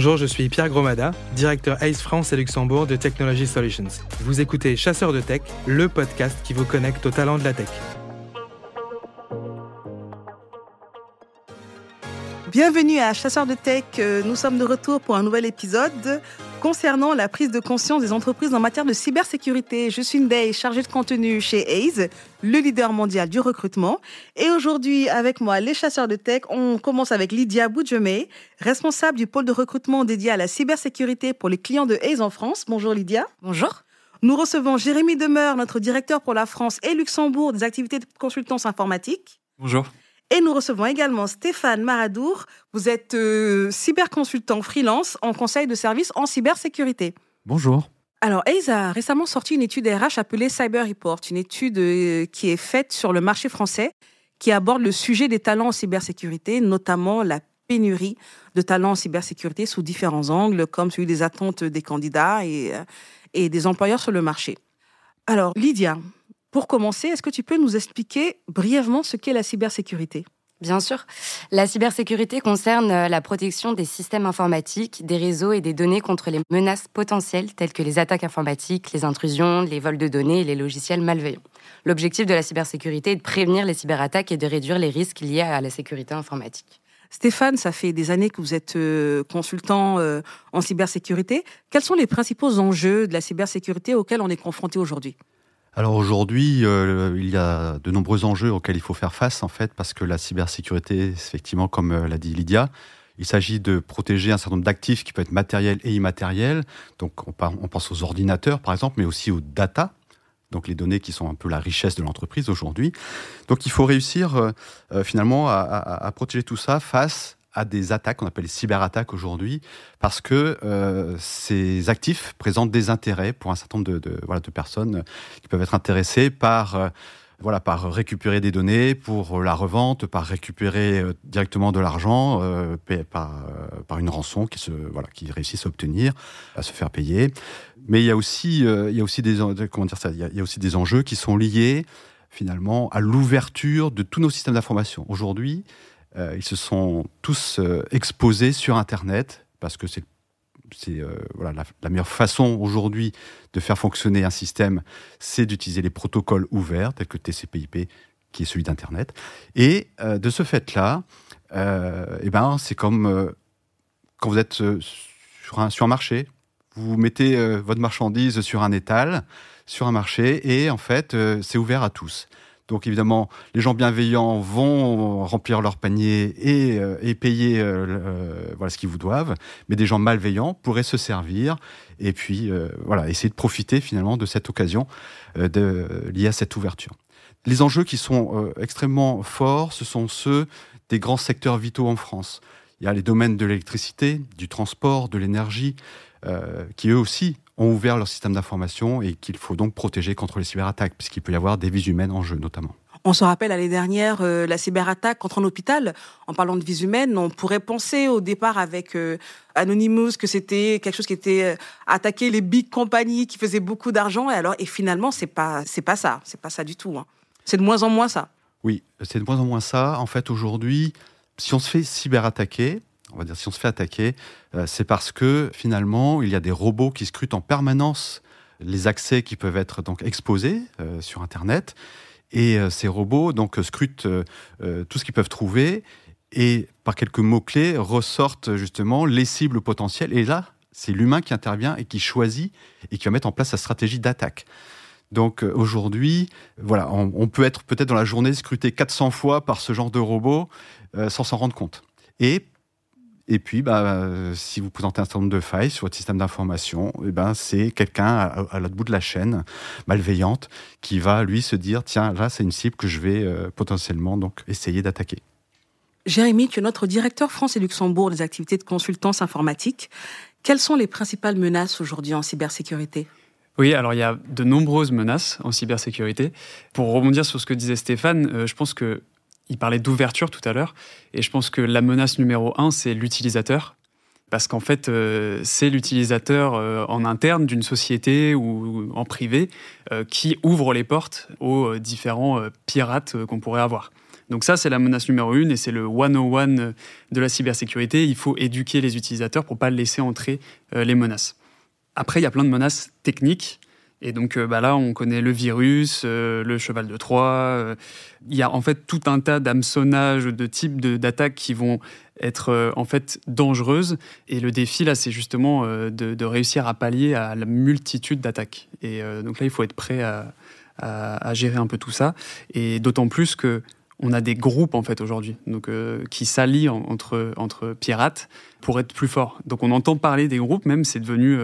Bonjour, je suis Pierre Gromada, directeur ACE France et Luxembourg de Technology Solutions. Vous écoutez Chasseur de Tech, le podcast qui vous connecte aux talents de la tech. Bienvenue à Chasseur de Tech. Euh, nous sommes de retour pour un nouvel épisode concernant la prise de conscience des entreprises en matière de cybersécurité. Je suis Ndei, chargée de contenu chez AISE, le leader mondial du recrutement. Et aujourd'hui, avec moi, les chasseurs de tech, on commence avec Lydia Boudjemé, responsable du pôle de recrutement dédié à la cybersécurité pour les clients de AISE en France. Bonjour Lydia. Bonjour. Nous recevons Jérémy Demeure, notre directeur pour la France et Luxembourg des activités de consultance informatique. Bonjour. Et nous recevons également Stéphane Maradour. Vous êtes euh, cyberconsultant freelance en conseil de service en cybersécurité. Bonjour. Alors, Aisa a récemment sorti une étude RH appelée Cyber Report, une étude euh, qui est faite sur le marché français qui aborde le sujet des talents en cybersécurité, notamment la pénurie de talents en cybersécurité sous différents angles, comme celui des attentes des candidats et, euh, et des employeurs sur le marché. Alors, Lydia, pour commencer, est-ce que tu peux nous expliquer brièvement ce qu'est la cybersécurité Bien sûr. La cybersécurité concerne euh, la protection des systèmes informatiques, des réseaux et des données contre les menaces potentielles telles que les attaques informatiques, les intrusions, les vols de données et les logiciels malveillants. L'objectif de la cybersécurité est de prévenir les cyberattaques et de réduire les risques liés à la sécurité informatique. Stéphane, ça fait des années que vous êtes euh, consultant euh, en cybersécurité. Quels sont les principaux enjeux de la cybersécurité auxquels on est confronté aujourd'hui alors aujourd'hui, euh, il y a de nombreux enjeux auxquels il faut faire face, en fait, parce que la cybersécurité, effectivement, comme euh, l'a dit Lydia, il s'agit de protéger un certain nombre d'actifs qui peuvent être matériels et immatériels. Donc on, pense aux ordinateurs, par exemple, mais aussi aux data, donc les données qui sont un peu la richesse de l'entreprise aujourd'hui. Donc il faut réussir euh, finalement à, à, protéger tout ça face à des attaques, on appelle les cyberattaques aujourd'hui, parce que euh, ces actifs présentent des intérêts pour un certain nombre de, de, voilà, de personnes qui peuvent être intéressées par... Euh, voilà, par récupérer des données pour la revente, par récupérer euh, directement de l'argent, par, par, une rançon qui, se, voilà, qui réussissent à obtenir, à se faire payer. Mais il y a aussi, il y a aussi, des, comment dire ça, il il y a aussi des enjeux qui sont liés finalement à l'ouverture de tous nos systèmes d'information. Aujourd'hui, euh, ils se sont tous euh, exposés sur Internet parce que c'est euh, la, meilleure façon aujourd'hui de faire fonctionner un système, c'est d'utiliser les protocoles ouverts tels que TCP/IP, qui est celui d'Internet. Et de ce fait-là, eh ben, c'est comme quand vous êtes sur un, marché, vous mettez votre marchandise sur un étal, sur un marché, et en fait, c'est ouvert à tous. Donc évidemment, les gens bienveillants vont remplir leur panier et, euh, payer euh, euh, voilà, ce qu'ils vous doivent, mais des gens malveillants pourraient se servir et puis voilà, essayer de profiter finalement de cette occasion de, liée à cette ouverture. Les enjeux qui sont extrêmement forts, ce sont ceux des grands secteurs vitaux en France. Il y a les domaines de l'électricité, du transport, de l'énergie, qui eux aussi ont ouvert leur système d'information et qu'il faut donc protéger contre les cyberattaques, puisqu'il peut y avoir des vies humaines en jeu notamment. On se rappelle l'année dernière euh, la cyberattaque contre un hôpital. En parlant de vies humaines, on pourrait penser au départ avec euh, Anonymous que c'était quelque chose qui était euh, attaqué les big companies qui faisaient beaucoup d'argent. Et alors et finalement c'est pas c'est pas ça, c'est pas ça du tout. Hein. C'est de moins en moins ça. Oui, c'est de moins en moins ça. En fait aujourd'hui, si on se fait cyberattaquer, on va dire, si on se fait attaquer, euh, c'est parce que finalement, il y a des robots qui scrutent en permanence les accès qui peuvent être donc exposés euh, sur Internet. Et euh, ces robots donc scrutent tout ce qu'ils peuvent trouver et par quelques mots-clés ressortent justement les cibles potentielles. Et là, c'est l'humain qui intervient et qui choisit et qui va mettre en place sa stratégie d'attaque. Donc aujourd'hui, voilà, on, on peut être peut-être dans la journée scruté 400 fois par ce genre de robot sans s'en rendre compte. Et et puis, bah, si vous présentez un certain nombre de failles sur votre système d'information, eh ben, c'est quelqu'un à, l'autre bout de la chaîne, malveillante, qui va lui se dire tiens, là, c'est une cible que je vais euh, potentiellement donc essayer d'attaquer. Jérémy, tu es notre directeur France et Luxembourg des activités de consultance informatique. Quelles sont les principales menaces aujourd'hui en cybersécurité oui, alors il y a de nombreuses menaces en cybersécurité. Pour rebondir sur ce que disait Stéphane, euh, je pense que il parlait d'ouverture tout à l'heure, et je pense que la menace numéro un, c'est l'utilisateur. Parce qu'en fait, euh, c'est l'utilisateur euh, en interne d'une société ou en privé euh, qui ouvre les portes aux différents pirates qu'on pourrait avoir. Donc ça, c'est la menace numéro une et c'est le 101 de la cybersécurité. Il faut éduquer les utilisateurs pour ne pas laisser entrer les menaces. Après, il y a plein de menaces techniques et donc euh, bah là, on connaît le virus, euh, le cheval de Troie. Euh, il y a en fait tout un tas d'hameçonnages, de types d'attaques qui vont être en fait dangereuses. Et le défi là, c'est justement de, réussir à pallier à la multitude d'attaques. Et donc là, il faut être prêt à, gérer un peu tout ça. Et d'autant plus que on a des groupes en fait aujourd'hui, donc qui s'allient entre entre pirates pour être plus forts. Donc on entend parler des groupes, même c'est devenu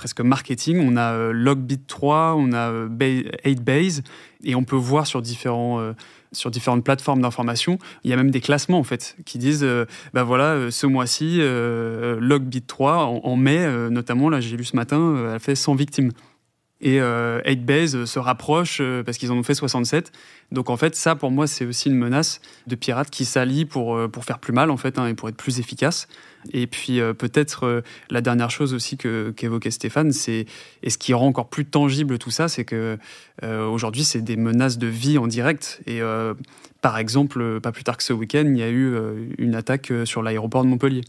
presque marketing. On a euh, Logbit 3, on a 8Base, euh, et on peut voir sur différents euh, sur différentes plateformes d'information. Il y a même des classements en fait qui disent ben voilà ce mois-ci Logbit 3 en, mai notamment là j'ai lu ce matin elle fait 100 victimes. Et 8Base euh, euh, se rapproche euh, parce qu'ils en ont fait 67. Donc en fait, ça pour moi, c'est aussi une menace de pirates qui s'allient pour, pour faire plus mal en fait hein, et pour être plus efficace. Et puis peut-être la dernière chose aussi qu'évoquait Stéphane, c'est et ce qui rend encore plus tangible tout ça, c'est que aujourd'hui, c'est des menaces de vie en direct. Et par exemple, pas plus tard que ce week-end, il y a eu une attaque sur l'aéroport de Montpellier.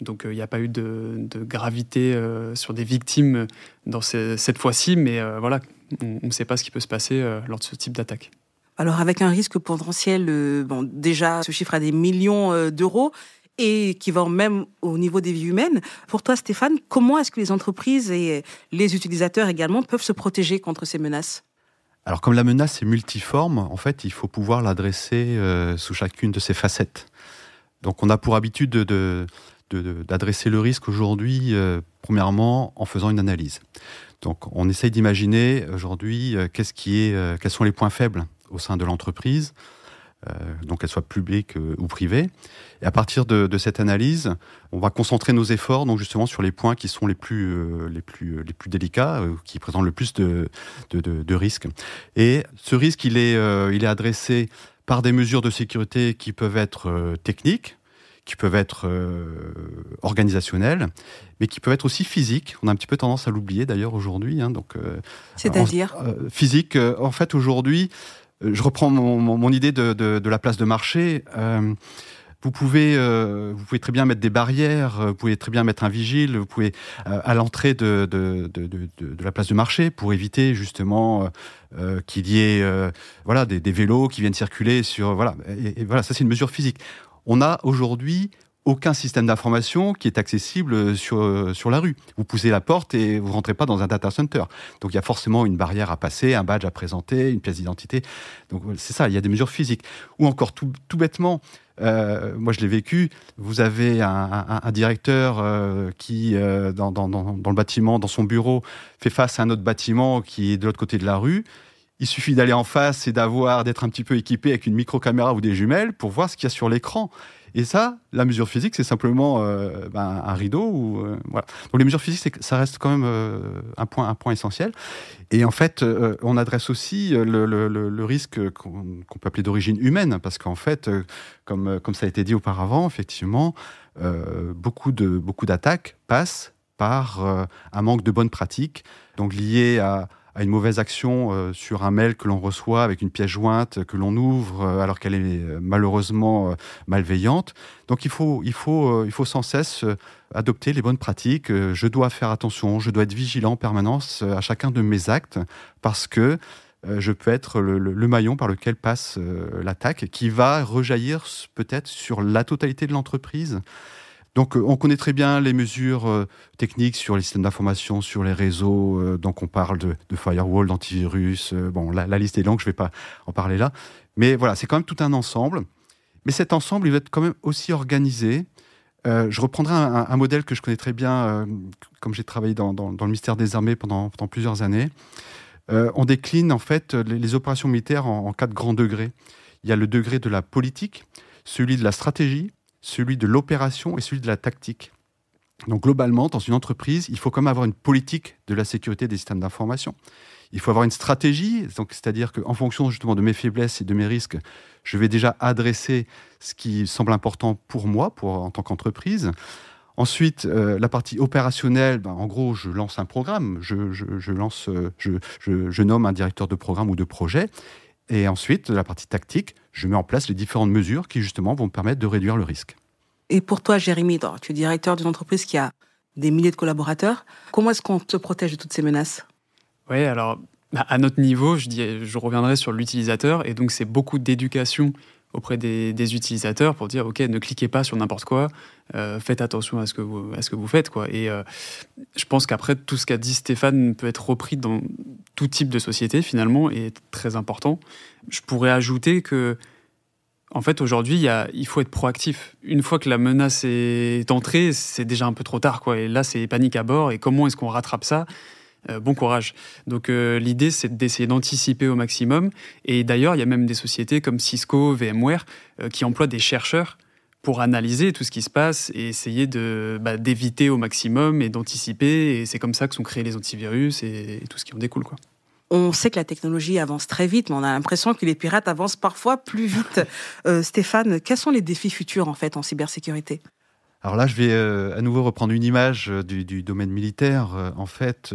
Donc euh, il n'y a pas eu de, gravité euh, sur des victimes euh, dans cette fois-ci, mais voilà, on ne sait pas ce qui peut se passer lors de ce type d'attaque. Alors avec un risque potentiel, bon, déjà ce chiffre à des millions d'euros et qui va même au niveau des vies humaines. Pour toi Stéphane, comment est-ce que les entreprises et les utilisateurs également peuvent se protéger contre ces menaces alors comme la menace est multiforme, en fait, il faut pouvoir l'adresser sous chacune de ses facettes. Donc on a pour habitude de d'adresser le risque aujourd'hui, euh, premièrement, en faisant une analyse. Donc, on essaye d'imaginer aujourd'hui euh, qu'est-ce qui est, euh, quels sont les points faibles au sein de l'entreprise, donc qu'elle soit publique ou privée. Et à partir de, cette analyse, on va concentrer nos efforts donc justement sur les points qui sont les plus, les plus, les plus délicats, qui présentent le plus de, de, de risques. Et ce risque, il est, il est adressé par des mesures de sécurité qui peuvent être techniques, qui peuvent être euh, organisationnels, mais qui peuvent être aussi physiques. On a un petit peu tendance à l'oublier d'ailleurs aujourd'hui. Hein, donc, euh, C'est-à-dire euh, Physique, en fait aujourd'hui, je reprends mon, idée de, la place de marché. Vous pouvez, vous pouvez très bien mettre des barrières, vous pouvez très bien mettre un vigile, vous pouvez à l'entrée de, de, la place de marché pour éviter justement qu'il y ait voilà des, vélos qui viennent circuler sur voilà et voilà ça c'est une mesure physique on n'a aujourd'hui aucun système d'information qui est accessible sur, euh, sur la rue. Vous poussez la porte et vous rentrez pas dans un data center. Donc il y a forcément une barrière à passer, un badge à présenter, une pièce d'identité. Donc c'est ça, il y a des mesures physiques. Ou encore tout, bêtement, euh, moi je l'ai vécu, vous avez un, directeur euh, qui, dans le bâtiment, dans son bureau, fait face à un autre bâtiment qui est de l'autre côté de la rue il suffit d'aller en face et d'avoir, d'être un petit peu équipé avec une micro-caméra ou des jumelles pour voir ce qu'il y a sur l'écran. Et ça, la mesure physique, c'est simplement euh, ben, un rideau. Ou, euh, voilà. Donc les mesures physiques, ça reste quand même euh, un, point, un point essentiel. Et en fait, on adresse aussi le, risque qu'on peut appeler d'origine humaine, parce qu'en fait, comme, comme ça a été dit auparavant, effectivement, beaucoup d'attaques beaucoup passent par un manque de bonnes pratiques, donc liées à à une mauvaise action euh, sur un mail que l'on reçoit avec une pièce jointe que l'on ouvre euh, alors qu'elle est euh, malheureusement malveillante. Donc il faut, il faut, il faut sans cesse adopter les bonnes pratiques. je dois faire attention, je dois être vigilant en permanence à chacun de mes actes parce que je peux être le, maillon par lequel passe l'attaque qui va rejaillir peut-être sur la totalité de l'entreprise. Donc, euh, on connaît très bien les mesures euh, techniques sur les systèmes d'information, sur les réseaux. Euh, donc, on parle de, de firewall, d'antivirus. bon, la, liste est longue, je ne vais pas en parler là. Mais voilà, c'est quand même tout un ensemble. Mais cet ensemble, il va être quand même aussi organisé. je reprendrai un, modèle que je connais très bien, comme j'ai travaillé dans, le ministère des Armées pendant, plusieurs années. on décline en fait les, opérations militaires en, en quatre grands degrés. Il y a le degré de la politique, celui de la stratégie, celui de l'opération et celui de la tactique. Donc globalement, dans une entreprise, il faut quand même avoir une politique de la sécurité des systèmes d'information. Il faut avoir une stratégie, c'est-à-dire qu'en fonction justement de mes faiblesses et de mes risques, je vais déjà adresser ce qui semble important pour moi, pour, en tant qu'entreprise. Ensuite, euh, la partie opérationnelle, ben, en gros, je lance un programme, je, lance, euh, je, nomme un directeur de programme ou de projet, et ensuite, la partie tactique, je mets en place les différentes mesures qui, justement, vont me permettre de réduire le risque. Et pour toi, Jérémy, tu es directeur d'une entreprise qui a des milliers de collaborateurs. Comment est-ce qu'on te protège de toutes ces menaces Oui, alors, bah, à notre niveau, je, dis, je reviendrai sur l'utilisateur. Et donc, c'est beaucoup d'éducation auprès des, utilisateurs pour dire, OK, ne cliquez pas sur n'importe quoi, euh, faites attention à ce que vous, ce que vous faites. Quoi. Et euh, je pense qu'après, tout ce qu'a dit Stéphane peut être repris dans tout type de société, finalement, et est très important. Je pourrais ajouter que, en fait, aujourd'hui, il faut être proactif. Une fois que la menace est entrée, c'est déjà un peu trop tard. Quoi. Et là, c'est panique à bord. Et comment est-ce qu'on rattrape ça euh, bon courage. Donc euh, l'idée, c'est d'essayer d'anticiper au maximum. Et d'ailleurs, il y a même des sociétés comme Cisco, VMware, euh, qui emploient des chercheurs pour analyser tout ce qui se passe et essayer bah, d'éviter au maximum et d'anticiper. Et c'est comme ça que sont créés les antivirus et, tout ce qui en découle, quoi on sait que la technologie avance très vite, mais on a l'impression que les pirates avancent parfois plus vite. Stéphane, quels sont les défis futurs en fait en cybersécurité alors là, je vais euh, à nouveau reprendre une image euh, du, domaine militaire. Euh, en fait,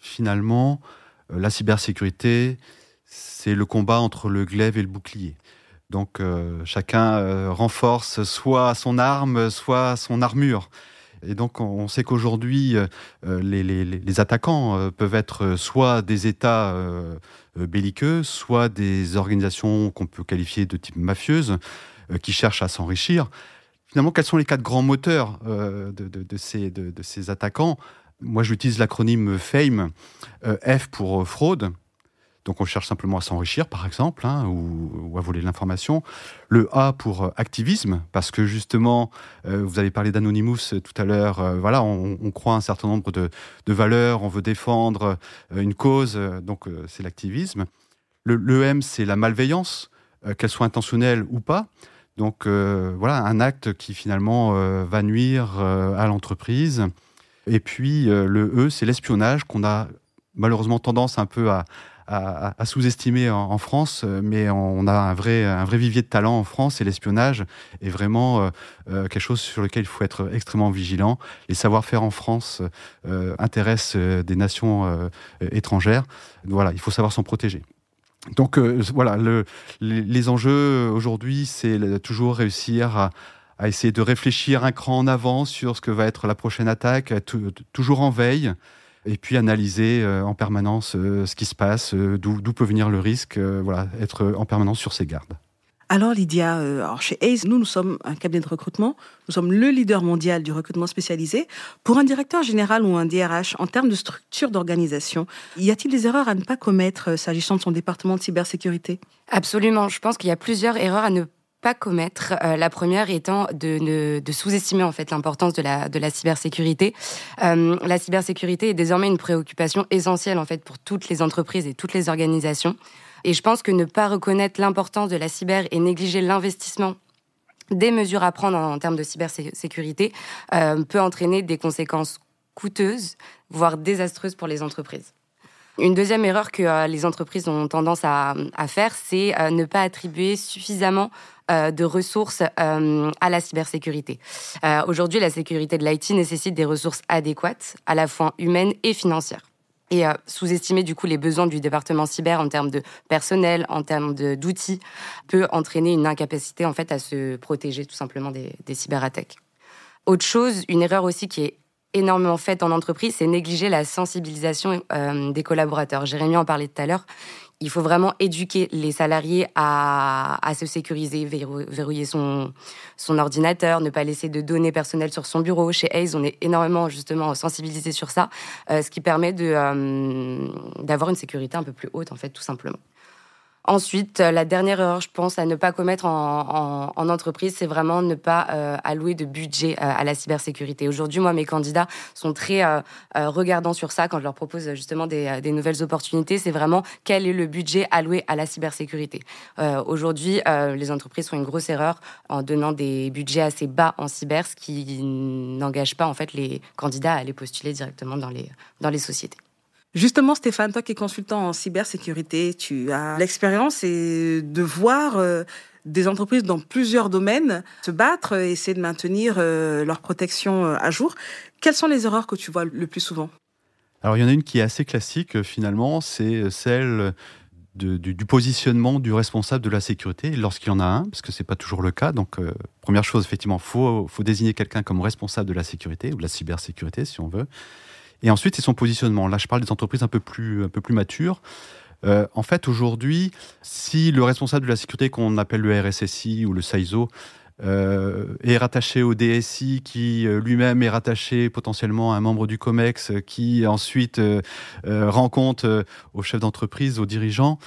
finalement, la cybersécurité, c'est le combat entre le glaive et le bouclier. Donc chacun renforce soit son arme, soit son armure. Et donc, on sait qu'aujourd'hui, les, les, attaquants peuvent être soit des États belliqueux, soit des organisations qu'on peut qualifier de type mafieuse, qui cherchent à s'enrichir finalement, quels sont les quatre grands moteurs euh, de, de, ces, attaquants Moi, j'utilise l'acronyme FAME, euh, F pour euh, fraude. Donc on cherche simplement à s'enrichir, par exemple, hein, ou, à voler l'information. Le A pour activisme, parce que justement, vous avez parlé d'Anonymous tout à l'heure, voilà, on, croit un certain nombre de, valeurs, on veut défendre une cause, donc c'est l'activisme. Le, le, M, c'est la malveillance, qu'elle soit intentionnelle ou pas. Donc euh, voilà, un acte qui finalement euh, va nuire euh, à l'entreprise. Et puis le E, c'est l'espionnage qu'on a malheureusement tendance un peu à, sous-estimer en, France, mais on a un vrai, un vrai vivier de talent en France et l'espionnage est vraiment quelque chose sur lequel il faut être extrêmement vigilant. Les savoir-faire en France intéressent des nations étrangères. Voilà, il faut savoir s'en protéger donc euh, voilà, le, les, enjeux euh, aujourd'hui, c'est toujours réussir à, essayer de réfléchir un cran en avant sur ce que va être la prochaine attaque, toujours en veille, et puis analyser euh, en permanence ce qui se passe, d'où peut venir le risque, voilà, être en permanence sur ses gardes. Alors Lydia, euh, chez ACE, nous, nous sommes un cabinet de recrutement, nous sommes le leader mondial du recrutement spécialisé. Pour un directeur général ou un DRH, en termes de structure d'organisation, y a-t-il des erreurs à ne pas commettre euh, s'agissant de son département de cybersécurité Absolument, je pense qu'il y a plusieurs erreurs à ne pas commettre. Euh, la première étant de, sous-estimer en fait l'importance de la, cybersécurité. la cybersécurité est désormais une préoccupation essentielle en fait pour toutes les entreprises et toutes les organisations. Et je pense que ne pas reconnaître l'importance de la cyber et négliger l'investissement des mesures à prendre en, termes de cybersécurité euh, peut entraîner des conséquences coûteuses, voire désastreuses pour les entreprises. Une deuxième erreur que euh, les entreprises ont tendance à, faire, c'est euh, ne pas attribuer suffisamment de ressources à la cybersécurité. Aujourd'hui, la sécurité de l'IT nécessite des ressources adéquates, à la fois humaines et financières et euh, sous-estimer du coup les besoins du département cyber en termes de personnel, en termes d'outils, peut entraîner une incapacité en fait à se protéger tout simplement des, cyberattaques. Autre chose, une erreur aussi qui est énormément faite en entreprise, c'est négliger la sensibilisation euh, des collaborateurs. Jérémy en parlait tout à l'heure il faut vraiment éduquer les salariés à, se sécuriser, verrouiller son, ordinateur, ne pas laisser de données personnelles sur son bureau. Chez AIS, on est énormément justement sensibilisé sur ça, euh, ce qui permet euh, d'avoir une sécurité un peu plus haute, en fait, tout simplement. Ensuite, euh, la dernière erreur, je pense, à ne pas commettre en, entreprise, c'est vraiment ne pas euh, allouer de budget euh, à la cybersécurité. Aujourd'hui, moi, mes candidats sont très euh, regardants sur ça quand je leur propose justement des, nouvelles opportunités. C'est vraiment quel est le budget alloué à la cybersécurité. Aujourd'hui, les entreprises font une grosse erreur en donnant des budgets assez bas en cyber, ce qui n'engage pas en fait les candidats à les postuler directement dans les, dans les sociétés. Justement, Stéphane, toi qui es consultant en cybersécurité, tu as l'expérience de voir euh, des entreprises dans plusieurs domaines se battre et essayer de maintenir euh, leur protection euh, à jour. Quelles sont les erreurs que tu vois le plus souvent Alors, il y en a une qui est assez classique finalement, c'est celle du, positionnement du responsable de la sécurité lorsqu'il y en a un, parce que ce n'est pas toujours le cas. Donc, première chose, effectivement, il faut, faut désigner quelqu'un comme responsable de la sécurité ou de la cybersécurité, si on veut. Et ensuite, c'est son positionnement. Là, je parle des entreprises un peu plus, un peu plus matures. Euh, en fait, aujourd'hui, si le responsable de la sécurité qu'on appelle le RSSI ou le SAISO euh, est rattaché au DSI qui euh, lui-même est rattaché potentiellement à un membre du COMEX qui ensuite rend compte au chef d'entreprise, aux dirigeants,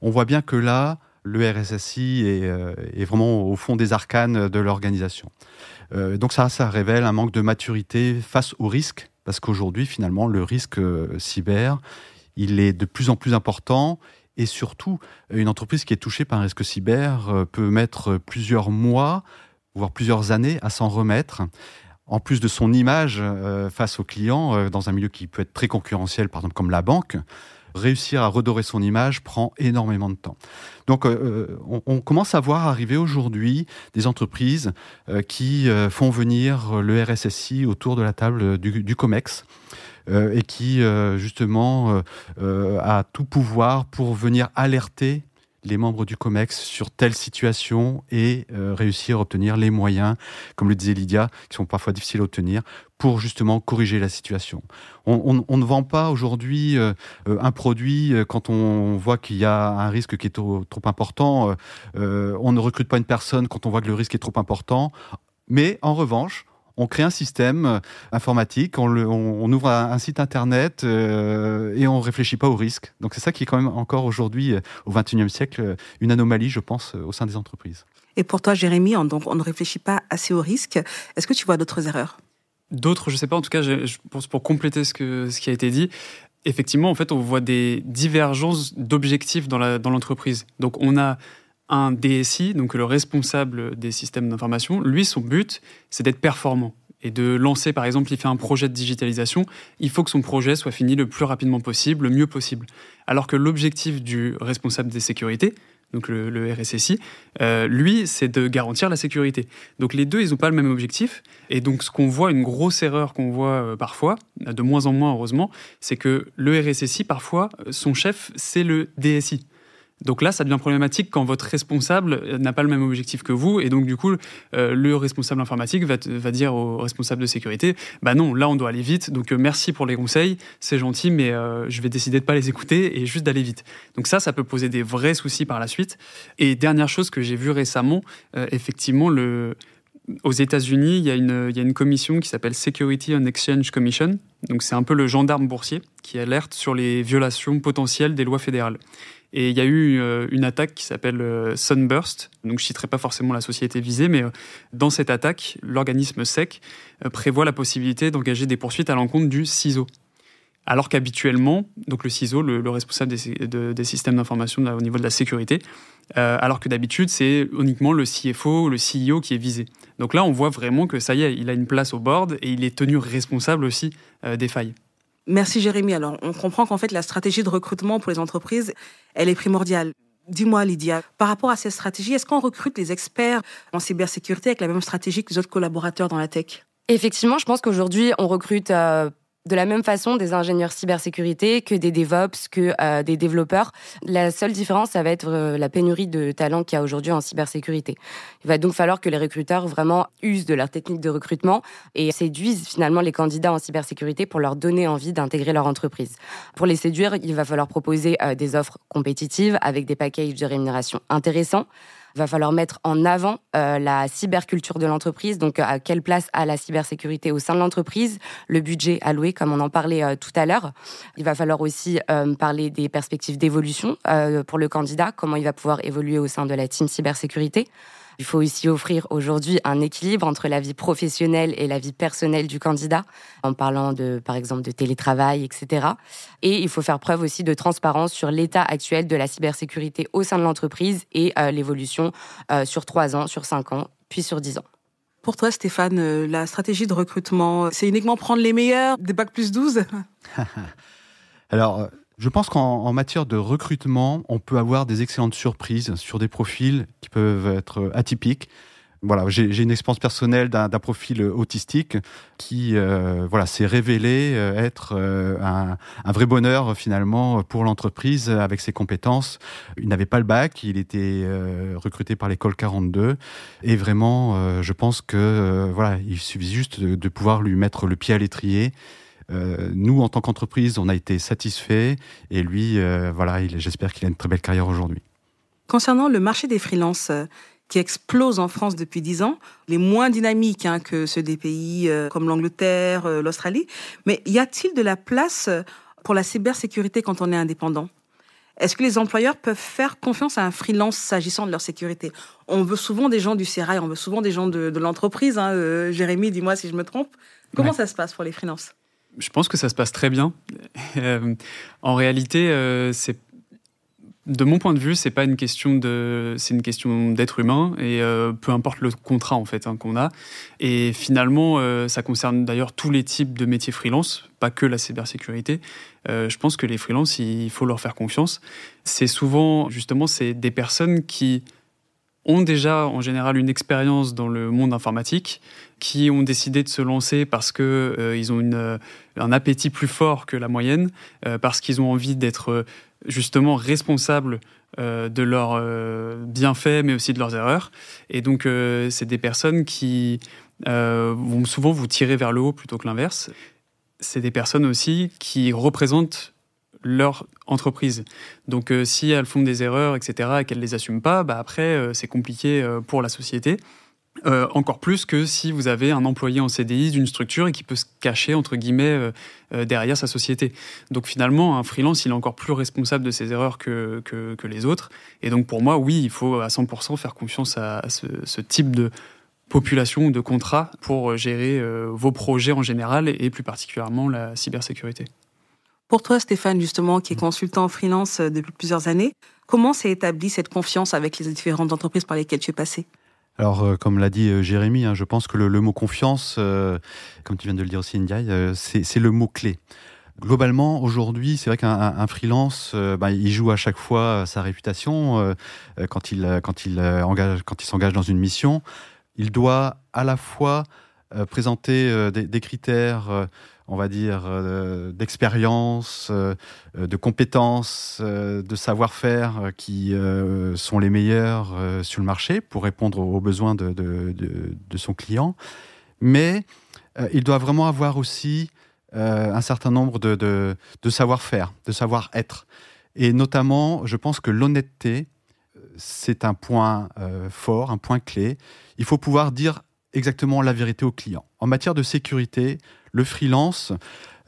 on voit bien que là, le RSSI est, vraiment au fond des arcanes de l'organisation. donc ça, ça révèle un manque de maturité face aux risques parce qu'aujourd'hui, finalement, le risque euh, cyber, il est de plus en plus important. Et surtout, une entreprise qui est touchée par un risque cyber euh, peut mettre plusieurs mois, voire plusieurs années à s'en remettre. En plus de son image euh, face aux clients, dans un milieu qui peut être très concurrentiel, par exemple comme la banque, réussir à redorer son image prend énormément de temps. Donc euh, euh, on, commence à voir arriver aujourd'hui des entreprises euh, qui font venir le RSSI autour de la table du COMEX. et qui justement a tout pouvoir pour venir alerter les membres du COMEX sur telle situation et euh, réussir à obtenir les moyens, comme le disait Lydia, qui sont parfois difficiles à obtenir, pour justement corriger la situation. On, ne vend pas aujourd'hui euh, euh, un produit quand on voit qu'il y a un risque qui est trop, important. on ne recrute pas une personne quand on voit que le risque est trop important. Mais en revanche, on crée un système euh, informatique, on, ouvre un, site internet euh, et on ne réfléchit pas aux risques. Donc c'est ça qui est quand même encore aujourd'hui, euh, au XXIe siècle, une anomalie, je pense, au sein des entreprises. Et pour toi, Jérémy, on, donc, on ne réfléchit pas assez aux risques. Est-ce que tu vois d'autres erreurs D'autres, je ne sais pas. En tout cas, je, pense pour compléter ce, qui a été dit, effectivement, en fait, on voit des divergences d'objectifs dans l'entreprise. donc on a un DSI, donc le responsable des systèmes d'information, lui, son but, c'est d'être performant et de lancer, par exemple, il fait un projet de digitalisation, il faut que son projet soit fini le plus rapidement possible, le mieux possible. Alors que l'objectif du responsable des sécurités, donc le, RSSI, euh, lui, c'est de garantir la sécurité. Donc les deux, ils n'ont pas le même objectif. Et donc ce qu'on voit, une grosse erreur qu'on voit euh, parfois, de moins en moins heureusement, c'est que le RSSI, parfois, son chef, c'est le DSI. Donc là, ça devient problématique quand votre responsable euh, n'a pas le même objectif que vous. Et donc, du coup, euh, le responsable informatique va, dire au responsable de sécurité Bah non, là, on doit aller vite. Donc, euh, merci pour les conseils. C'est gentil, mais je vais décider de pas les écouter et juste d'aller vite. Donc, ça, ça peut poser des vrais soucis par la suite. Et dernière chose que j'ai vue récemment, effectivement, le, aux États-Unis, il, il, y a une commission qui s'appelle Security and Exchange Commission. Donc, c'est un peu le gendarme boursier qui alerte sur les violations potentielles des lois fédérales. Et il y a eu euh, une attaque qui s'appelle euh, Sunburst. Donc je ne citerai pas forcément la société visée, mais euh, dans cette attaque, l'organisme SEC prévoit la possibilité d'engager des poursuites à l'encontre du CISO. Alors qu'habituellement, donc le CISO, le, responsable des, des systèmes d'information au niveau de la sécurité, alors que d'habitude, c'est uniquement le CFO, le CEO qui est visé. Donc là, on voit vraiment que ça y est, il a une place au board et il est tenu responsable aussi des failles. Merci Jérémy. Alors, on comprend qu'en fait, la stratégie de recrutement pour les entreprises, elle est primordiale. Dis-moi, Lydia, par rapport à cette stratégie, est-ce qu'on recrute les experts en cybersécurité avec la même stratégie que les autres collaborateurs dans la tech Effectivement, je pense qu'aujourd'hui, on recrute euh, de la même façon des ingénieurs cybersécurité que des DevOps, que euh, des développeurs. La seule différence, ça va être euh, la pénurie de talents qu'il y a aujourd'hui en cybersécurité. Il va donc falloir que les recruteurs vraiment usent de leur technique de recrutement et séduisent finalement les candidats en cybersécurité pour leur donner envie d'intégrer leur entreprise. Pour les séduire, il va falloir proposer euh, des offres compétitives avec des paquets de rémunération intéressants va falloir mettre en avant euh, la cyberculture de l'entreprise, donc euh, à quelle place a la cybersécurité au sein de l'entreprise, le budget alloué, comme on en parlait euh, tout à l'heure. Il va falloir aussi parler des perspectives d'évolution pour le candidat, comment il va pouvoir évoluer au sein de la team cybersécurité. Il faut aussi offrir aujourd'hui un équilibre entre la vie professionnelle et la vie personnelle du candidat, en parlant de, par exemple, de télétravail, etc. Et il faut faire preuve aussi de transparence sur l'état actuel de la cybersécurité au sein de l'entreprise et euh, l'évolution euh, sur trois ans, sur cinq ans, puis sur dix ans. Pour toi, Stéphane, euh, la stratégie de recrutement, c'est uniquement prendre les meilleurs des bacs plus 12 Alors, je pense qu'en matière de recrutement, on peut avoir des excellentes surprises sur des profils qui peuvent être atypiques. Voilà, j'ai une expérience personnelle d'un profil autistique qui euh, voilà, s'est révélé euh, être euh, un, vrai bonheur finalement pour l'entreprise avec ses compétences. Il n'avait pas le bac, il était recruté par l'école 42 et vraiment, je pense que voilà, il suffit juste de pouvoir lui mettre le pied à l'étrier euh, nous, en tant qu'entreprise, on a été satisfait. et lui, euh, voilà, j'espère qu'il a une très belle carrière aujourd'hui. Concernant le marché des freelances euh, qui explose en France depuis dix ans, les moins dynamiques hein, que ceux des pays comme l'Angleterre, l'Australie, mais y a-t-il de la place pour la cybersécurité quand on est indépendant est-ce que les employeurs peuvent faire confiance à un freelance s'agissant de leur sécurité On veut souvent des gens du sérail on veut souvent des gens de, l'entreprise. Hein, Jérémy, dis-moi si je me trompe. Comment ça se passe pour les freelances je pense que ça se passe très bien. Euh, en réalité, euh, c'est de mon point de vue, c'est pas une question de, c'est une question d'être humain et euh, peu importe le contrat en fait hein, qu'on a. Et finalement, ça concerne d'ailleurs tous les types de métiers freelance, pas que la cybersécurité. je pense que les freelances, il faut leur faire confiance. C'est souvent justement c'est des personnes qui ont déjà en général une expérience dans le monde informatique, qui ont décidé de se lancer parce que euh, ils ont une, euh, un appétit plus fort que la moyenne, euh, parce qu'ils ont envie d'être justement responsables de leurs bienfaits, mais aussi de leurs erreurs. Et donc, c'est des personnes qui vont souvent vous tirer vers le haut plutôt que l'inverse. C'est des personnes aussi qui représentent leur entreprise. Donc euh, si elles font des erreurs, etc., et qu'elles ne les assument pas, bah, après, euh, c'est compliqué euh, pour la société. encore plus que si vous avez un employé en CDI d'une structure et qui peut se cacher, entre guillemets, derrière sa société. Donc finalement, un freelance, il est encore plus responsable de ses erreurs que, que, les autres. Et donc pour moi, oui, il faut à 100% faire confiance à, ce, type de, population ou de contrat pour gérer vos projets en général et plus particulièrement la cybersécurité. Pour toi, Stéphane, justement, qui est mm. consultant freelance euh, depuis plusieurs années, comment s'est établie cette confiance avec les différentes entreprises par lesquelles tu es passé alors, euh, comme l'a dit euh, Jérémy, hein, je pense que le, mot confiance, comme tu viens de le dire aussi, Ndiaye, c'est le mot-clé. Globalement, aujourd'hui, c'est vrai qu'un freelance, bah, il joue à chaque fois sa réputation quand il, quand il, engage, s'engage dans une mission. Il doit à la fois présenter des, critères on va dire, euh, d'expérience, euh, euh, de compétences, de savoir-faire qui sont les meilleurs sur le marché pour répondre aux besoins de, de son client. Mais il doit vraiment avoir aussi un certain nombre de, savoir-faire, de savoir-être. Et notamment, je pense que l'honnêteté, c'est un point fort, un point clé. Il faut pouvoir dire exactement la vérité au client. En matière de sécurité, le freelance,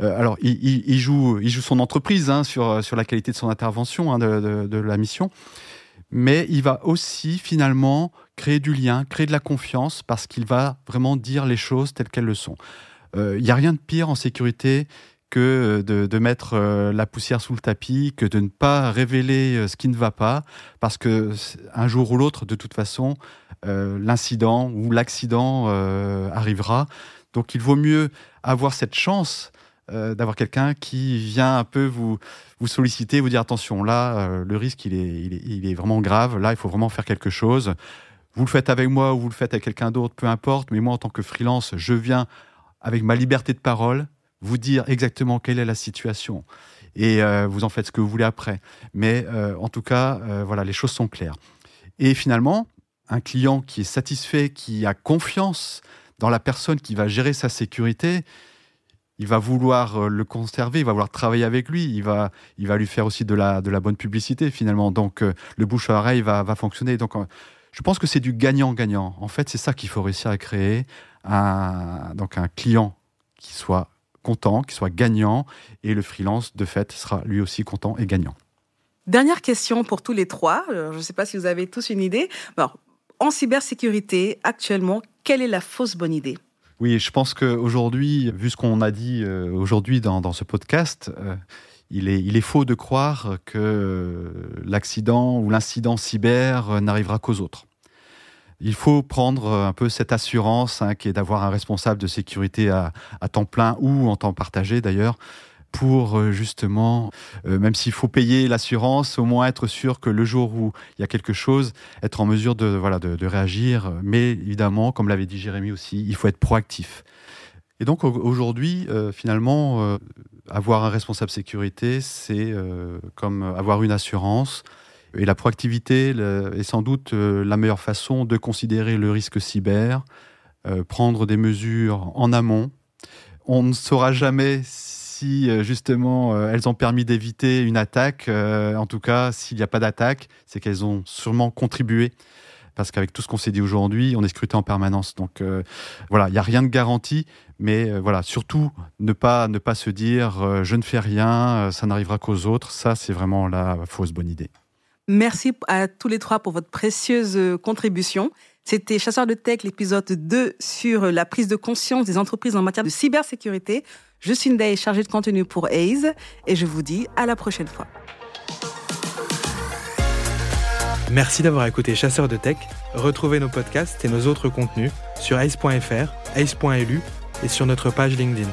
euh, alors il, joue, il joue son entreprise hein, sur, euh, sur la qualité de son intervention, hein, de, la mission, mais il va aussi finalement créer du lien, créer de la confiance, parce qu'il va vraiment dire les choses telles qu'elles le sont. Euh, il n'y a rien de pire en sécurité que euh, de, mettre euh, la poussière sous le tapis, que de ne pas révéler euh, ce qui ne va pas, parce que un jour ou l'autre, de toute façon, l'incident ou l'accident arrivera. Donc il vaut mieux avoir cette chance d'avoir quelqu'un qui vient un peu vous, vous solliciter, vous dire attention, là, le risque, il il est vraiment grave, là, il faut vraiment faire quelque chose. Vous le faites avec moi ou vous le faites avec quelqu'un d'autre, peu importe, mais moi, en tant que freelance, je viens avec ma liberté de parole, vous dire exactement quelle est la situation et euh, vous en faites ce que vous voulez après. Mais euh, en tout cas, euh, voilà, les choses sont claires. Et finalement, un client qui est satisfait, qui a confiance dans la personne qui va gérer sa sécurité, il va vouloir le conserver, il va vouloir travailler avec lui, il va, il va lui faire aussi de la, de la bonne publicité finalement. Donc le bouche à oreille va, va fonctionner. Donc je pense que c'est du gagnant-gagnant. En fait, c'est ça qu'il faut réussir à créer, un, donc un client qui soit content, qu'il soit gagnant, et le freelance, de fait, sera lui aussi content et gagnant. Dernière question pour tous les trois. Euh, je ne sais pas si vous avez tous une idée. en cybersécurité, actuellement, quelle est la fausse bonne idée Oui, je pense qu'aujourd'hui, vu ce qu'on a dit euh, aujourd'hui dans, ce podcast, euh, il, est, il est faux de croire que l'accident ou l'incident cyber n'arrivera qu'aux autres il faut prendre euh, un peu cette assurance hein, qui est d'avoir un responsable de sécurité à, temps plein ou en temps partagé d'ailleurs pour euh, justement, euh, même s'il faut payer l'assurance, au moins être sûr que le jour où il y a quelque chose, être en mesure de, réagir. Mais évidemment, comme l'avait dit Jérémy aussi, il faut être proactif. Et donc aujourd'hui, finalement, avoir un responsable sécurité, c'est comme avoir une assurance, et la proactivité est sans doute euh, la meilleure façon de considérer le risque cyber, euh, prendre des mesures en amont. On ne saura jamais si euh, justement elles ont permis d'éviter une attaque. en tout cas, s'il n'y a pas d'attaque, c'est qu'elles ont sûrement contribué parce qu'avec tout ce qu'on s'est dit aujourd'hui, on est scruté en permanence. Donc voilà, il n'y a rien de garanti, mais voilà, surtout ne pas, ne pas se dire je ne fais rien, ça n'arrivera qu'aux autres, ça c'est vraiment la fausse bonne idée. Merci à tous les trois pour votre précieuse euh, contribution. C'était Chasseur de Tech, l'épisode 2 sur euh, la prise de conscience des entreprises en matière de cybersécurité. Je suis Ndeye, chargée de contenu pour AISE, et je vous dis à la prochaine fois. Merci d'avoir écouté Chasseur de Tech. Retrouvez nos podcasts et nos autres contenus sur ace.fr, ace.lu et sur notre page LinkedIn.